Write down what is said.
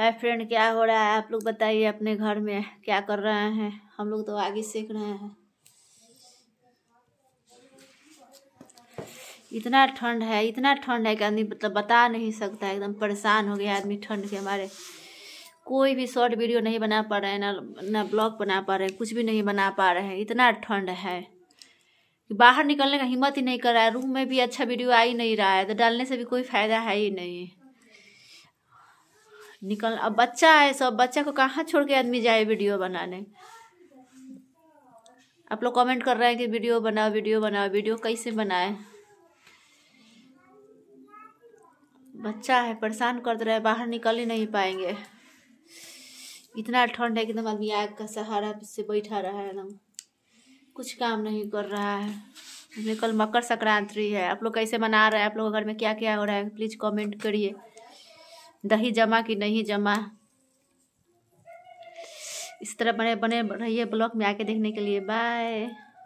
है फ्रेंड क्या हो रहा है आप लोग बताइए अपने घर में क्या कर रहे हैं हम लोग तो आगे सीख रहे हैं इतना ठंड है इतना ठंड है कि आदमी मतलब बता नहीं सकता एकदम परेशान हो गया आदमी ठंड के हमारे कोई भी शॉर्ट वीडियो नहीं बना पा रहे हैं ना ना ब्लॉग बना पा रहे हैं कुछ भी नहीं बना पा रहे हैं इतना ठंड है कि बाहर निकलने का हिम्मत ही नहीं कर रहा है रूम में भी अच्छा वीडियो आ ही नहीं रहा है तो डालने से भी कोई फ़ायदा है ही नहीं निकल अब बच्चा है सब बच्चा को कहाँ छोड़ के आदमी जाए वीडियो बनाने आप लोग कमेंट कर रहे हैं कि वीडियो बनाओ वीडियो बनाओ वीडियो कैसे बनाए बच्चा है परेशान कर दे रहा है बाहर निकल ही नहीं पाएंगे इतना ठंड है कि एकदम आदमी आग का सहारा से बैठा रहा है एकदम कुछ काम नहीं कर रहा है कल मकर संक्रांति है आप लोग कैसे मना रहे हैं आप लोग घर में क्या क्या हो रहा है प्लीज़ कमेंट करिए दही जमा कि नहीं जमा इस तरह बने बने रहिए ब्लॉग में आके देखने के लिए बाय